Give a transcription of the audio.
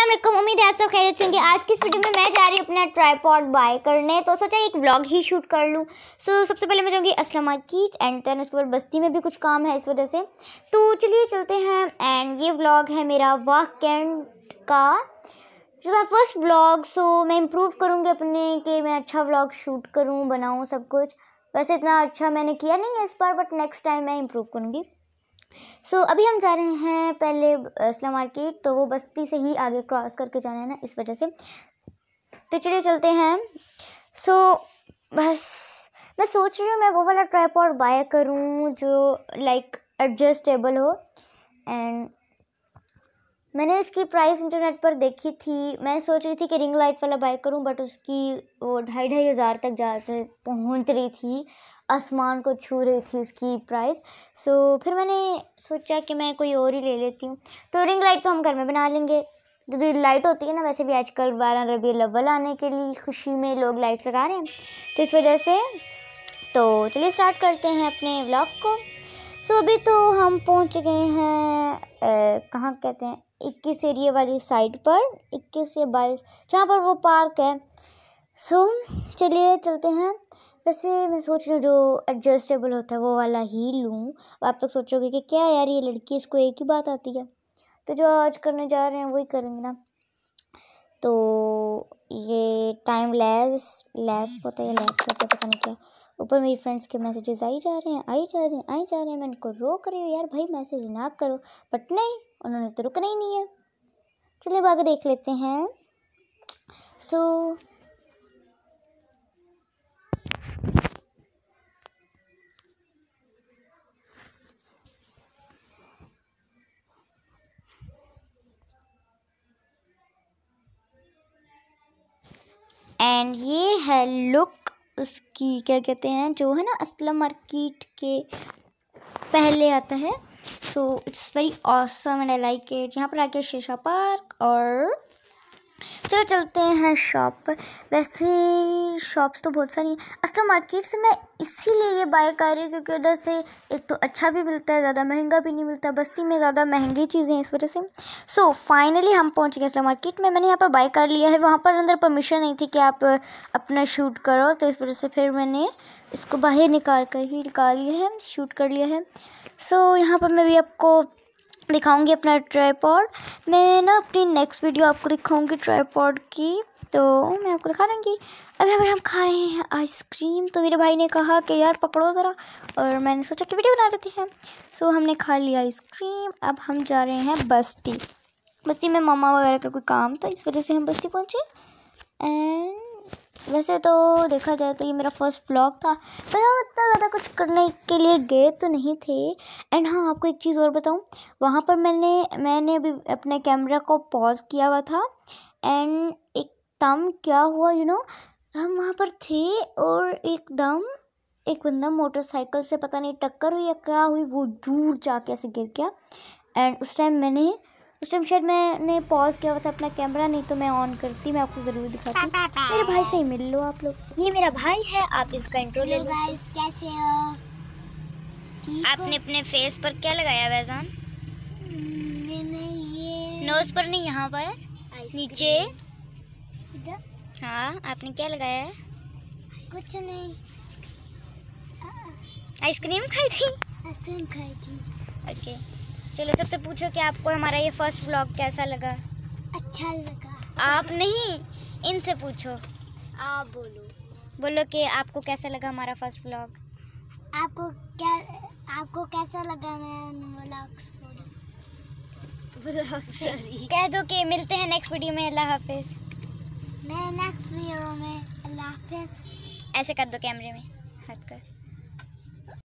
असलम उम्मीद है आप सब खैरियत होंगे आज की इस वीडियो में मैं जा रही हूँ अपना ट्राईपॉड बाय करने तो सोचा एक व्लॉग ही शूट कर लूँ सो so, सबसे पहले मैं जाऊँगी असलम मार्केट एंड देन उसके बाद बस्ती में भी कुछ काम है इस वजह से तो चलिए चलते हैं एंड ये व्लॉग है मेरा वाकेंड का जो था फर्स्ट व्लॉग सो मैं इम्प्रूव करूँगी अपने कि मैं अच्छा व्लॉग शूट करूँ बनाऊँ सब कुछ वैसे इतना अच्छा मैंने किया नहीं है इस बार बट नेक्स्ट टाइम मैं इम्प्रूव करूँगी सो so, अभी हम जा रहे हैं पहले इस्लाम मार्केट तो वो बस्ती से ही आगे क्रॉस करके जाना है ना इस वजह से तो चलिए चलते हैं सो so, बस मैं सोच रही हूँ मैं वो वाला ट्रैप और बाय करूँ जो लाइक एडजस्टेबल हो एंड मैंने इसकी प्राइस इंटरनेट पर देखी थी मैं सोच रही थी कि रिंग लाइट वाला बाय करूँ बट उसकी वो ढाई ढाई हज़ार तक जा पहुँच रही थी आसमान को छू रही थी उसकी प्राइस सो फिर मैंने सोचा कि मैं कोई और ही ले लेती हूँ तो रिंग लाइट तो हम घर में बना लेंगे जो तो लाइट होती है ना वैसे भी आजकल बारह रबी लवल आने के लिए खुशी में लोग लाइट लगा रहे हैं तो इस वजह से तो चलिए स्टार्ट करते हैं अपने व्लॉग को सो अभी तो हम पहुँच गए हैं कहाँ कहते हैं इक्कीस एरिए वाली साइड पर इक्कीस या बाईस जहाँ पर वो पार्क है सो चलिए चलते हैं वैसे मैं सोच रही हूँ जो एडजस्टेबल होता है वो वाला ही लूँ आप लोग सोचोगे कि क्या यार ये लड़की इसको एक ही बात आती है तो जो आज करने जा रहे हैं वही करेंगे ना तो ये टाइम लैब्स लैब्स होता है लैब्स होता है पता नहीं क्या ऊपर मेरी फ्रेंड्स के मैसेजेस आई जा रहे हैं आई जा रहे हैं आई जा रहे हैं मैं इनको रोक रही हूँ यार भाई मैसेज ना करो बट नहीं उन्होंने तो रुकना ही नहीं है चलिए बाकी देख लेते हैं सो so, एंड ये है लुक उसकी क्या कहते हैं जो है ना असलम मार्केट के पहले आता है so it's very awesome and I like it यहाँ पर आके शीशा पार्क और चलो चलते हैं शॉप पर वैसे शॉप्स तो बहुत सारी हैं अस्ट्रा मार्केट से मैं इसीलिए ये बाय कर रही हूँ क्योंकि उधर से एक तो अच्छा भी मिलता है ज़्यादा महंगा भी नहीं मिलता बस्ती में ज़्यादा महंगी चीज़ें हैं इस वजह से सो so, फाइनली हम पहुँच गए असलम मार्केट में मैंने यहाँ पर बाय कर लिया है वहाँ पर अंदर परमिशन नहीं थी कि आप अपना शूट करो तो इस वजह से फिर मैंने इसको बाहर निकाल कर ही निकाल लिया है शूट कर लिया है सो so, यहाँ पर मैं भी आपको दिखाऊंगी अपना ट्राईपॉड मैं ना अपनी नेक्स्ट वीडियो आपको दिखाऊंगी ट्राईपॉड की तो मैं आपको दिखा दूँगी अभी अगर हम खा रहे हैं आइसक्रीम तो मेरे भाई ने कहा कि यार पकड़ो ज़रा और मैंने सोचा कि वीडियो बना देती हैं सो हमने खा लिया आइसक्रीम अब हम जा रहे हैं बस्ती बस्ती में मामा वगैरह का कोई काम था इस वजह से हम बस्ती पहुँचे एंड वैसे तो देखा जाए तो ये मेरा फर्स्ट ब्लॉग था पर तो हम इतना ज़्यादा कुछ करने के लिए गए तो नहीं थे एंड हाँ आपको एक चीज़ और बताऊँ वहाँ पर मैंने मैंने अभी अपने कैमरा को पॉज किया हुआ था एंड एकदम क्या हुआ यू you नो know, हम वहाँ पर थे और एकदम एक बंदा मोटरसाइकिल से पता नहीं टक्कर हुई या क्या हुई वो दूर जाके ऐसे गिर गया एंड उस टाइम मैंने उस टाइम शायद मैंने पॉज किया हुआ था अपना कैमरा नहीं तो मैं ऑन करती मैं आपको ज़रूर दिखाती मेरे भाई से ही मिल लो आप लोग ये मेरा भाई है आप इसका इंट्रो ले लो कैसे हो आपने अपने फेस पर क्या लगाया वैजान मैंने हम्म, ये नोज पर नहीं यहाँ पर नीचे हाँ आपने क्या लगाया कुछ नहीं आइसक्रीम खाई थी आइसक्रीम खाई थी ओके okay. चलो सबसे पूछो कि आपको हमारा ये फर्स्ट व्लॉग कैसा लगा अच्छा लगा आप नहीं इनसे पूछो आप बोलो बोलो कि आपको कैसा लगा हमारा फर्स्ट व्लॉग आपको क्या आपको कैसा लगा मैं व्लॉग सॉरी सॉरी कह दो कि मिलते हैं नेक्स्ट वीडियो में अल्लाह हाफिज मैं नेक्स्ट वीडियो में अल्लाह हाफिज ऐसे कर दो कैमरे में हाथ कर